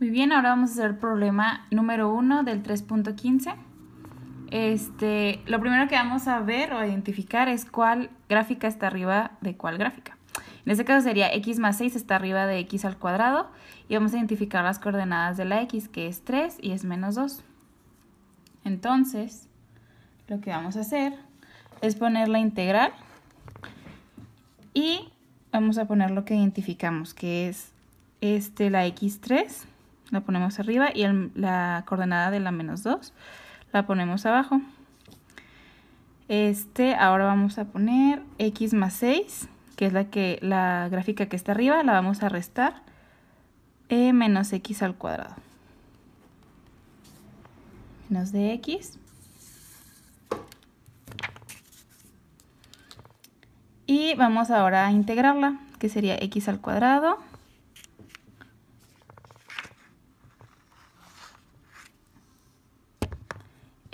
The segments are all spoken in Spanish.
Muy bien, ahora vamos a hacer el problema número 1 del 3.15. Este, lo primero que vamos a ver o identificar es cuál gráfica está arriba de cuál gráfica. En este caso sería x más 6 está arriba de x al cuadrado y vamos a identificar las coordenadas de la x que es 3 y es menos 2. Entonces, lo que vamos a hacer es poner la integral y vamos a poner lo que identificamos que es este, la x3 la ponemos arriba y la coordenada de la menos 2 la ponemos abajo. Este, ahora vamos a poner x más 6, que es la, que, la gráfica que está arriba, la vamos a restar e menos x al cuadrado. Menos de x. Y vamos ahora a integrarla, que sería x al cuadrado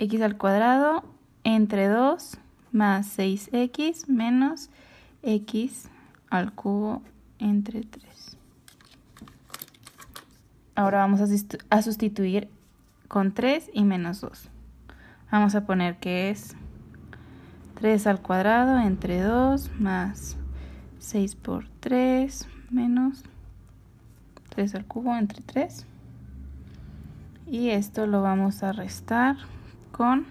x al cuadrado entre 2 más 6x menos x al cubo entre 3. Ahora vamos a sustituir con 3 y menos 2. Vamos a poner que es 3 al cuadrado entre 2 más 6 por 3 menos 3 al cubo entre 3. Y esto lo vamos a restar con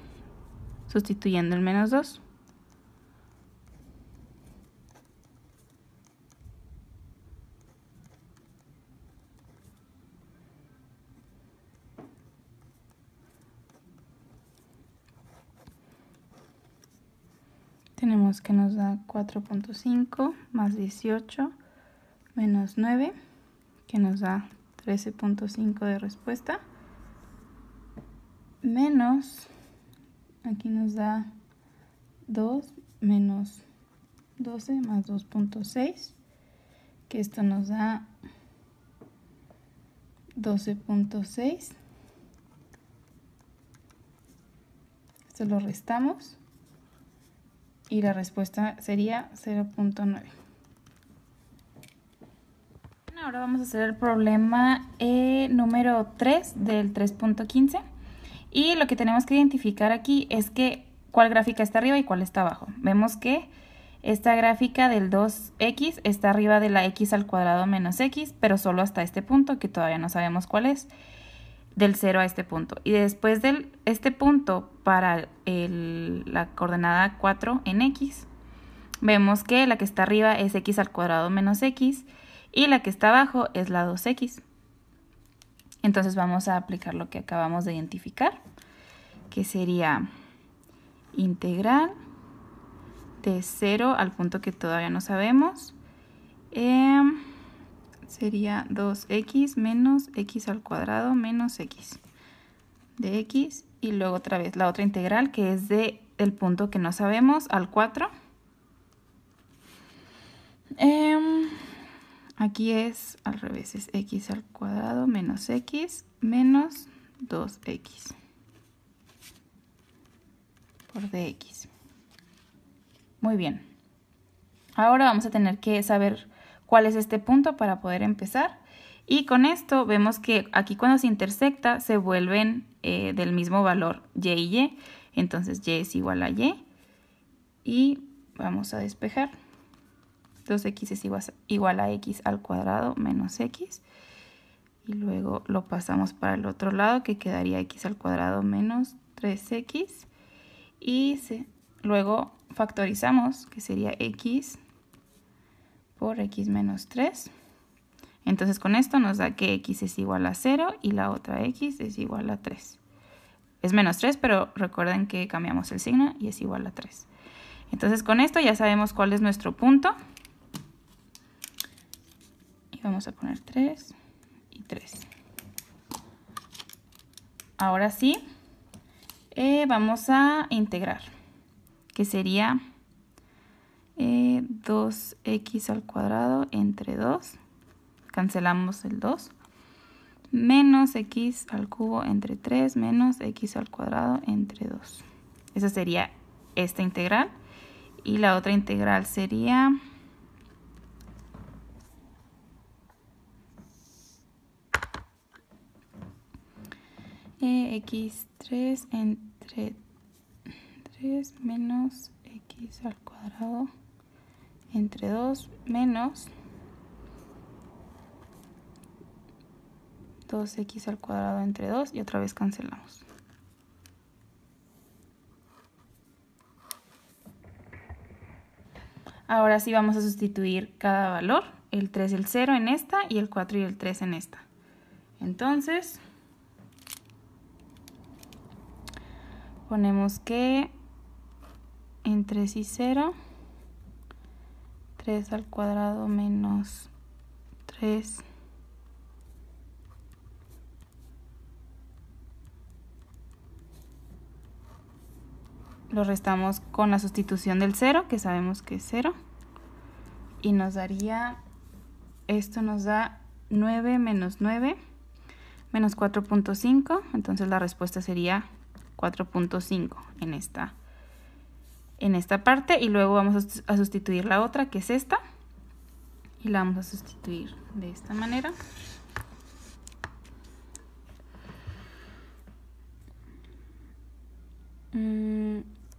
sustituyendo el menos 2. Tenemos que nos da 4.5 más 18 menos 9, que nos da 13.5 de respuesta, menos Aquí nos da 2 menos 12 más 2.6, que esto nos da 12.6. Esto lo restamos y la respuesta sería 0.9. Ahora vamos a hacer el problema eh, número 3 del 3.15. Y lo que tenemos que identificar aquí es que cuál gráfica está arriba y cuál está abajo. Vemos que esta gráfica del 2x está arriba de la x al cuadrado menos x, pero solo hasta este punto, que todavía no sabemos cuál es, del 0 a este punto. Y después de este punto para la coordenada 4 en x, vemos que la que está arriba es x al cuadrado menos x y la que está abajo es la 2x. Entonces vamos a aplicar lo que acabamos de identificar, que sería integral de 0 al punto que todavía no sabemos. Em, sería 2x menos x al cuadrado menos x de x. Y luego otra vez la otra integral que es de el punto que no sabemos al 4. Aquí es al revés, es x al cuadrado menos x menos 2x por dx. Muy bien. Ahora vamos a tener que saber cuál es este punto para poder empezar. Y con esto vemos que aquí cuando se intersecta se vuelven eh, del mismo valor y y. Entonces y es igual a y. Y vamos a despejar. 2x es igual, a x al cuadrado menos x. Y luego lo pasamos para el otro lado que quedaría x al cuadrado menos 3x. Y luego factorizamos que sería x por x menos 3. Entonces con esto nos da que x es igual a 0 y la otra x es igual a 3. Es menos 3, pero recuerden que cambiamos el signo y es igual a 3. Entonces con esto ya sabemos cuál es nuestro punto vamos a poner 3 y 3 ahora sí eh, vamos a integrar que sería 2x eh, al cuadrado entre 2 cancelamos el 2 menos x al cubo entre 3 menos x al cuadrado entre 2 esa sería esta integral y la otra integral sería x3 entre 3 menos x al cuadrado entre 2 menos 2x al cuadrado entre 2 y otra vez cancelamos. Ahora sí vamos a sustituir cada valor, el 3 el 0 en esta y el 4 y el 3 en esta. Entonces... ponemos que entre y 0, 3 al cuadrado menos 3 lo restamos con la sustitución del 0, que sabemos que es 0, y nos daría, esto nos da 9 menos 9, menos 4.5, entonces la respuesta sería 4.5 en esta, en esta parte y luego vamos a sustituir la otra que es esta y la vamos a sustituir de esta manera. Mm,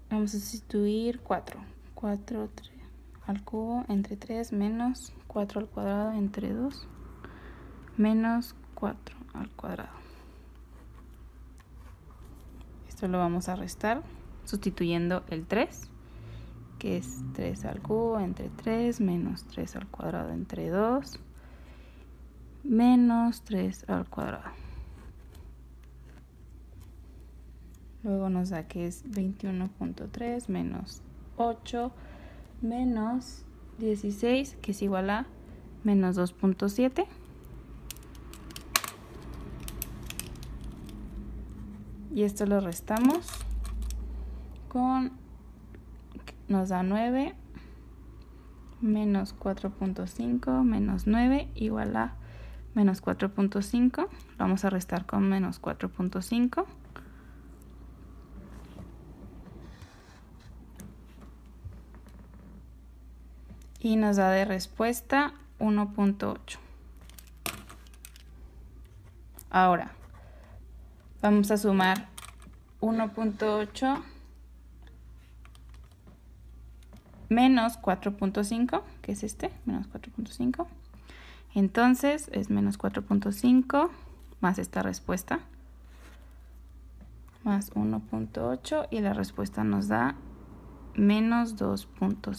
vamos a sustituir 4. 4 al cubo entre 3 menos 4 al cuadrado entre 2 menos 4 al cuadrado. Esto lo vamos a restar sustituyendo el 3, que es 3 al cubo entre 3, menos 3 al cuadrado entre 2, menos 3 al cuadrado. Luego nos da que es 21.3 menos 8 menos 16, que es igual a menos 2.7. y esto lo restamos con nos da 9 menos 4.5 menos 9 igual a menos 4.5 vamos a restar con menos 4.5 y nos da de respuesta 1.8 ahora Vamos a sumar 1.8 menos 4.5, que es este, menos 4.5. Entonces es menos 4.5 más esta respuesta, más 1.8 y la respuesta nos da menos 2.5.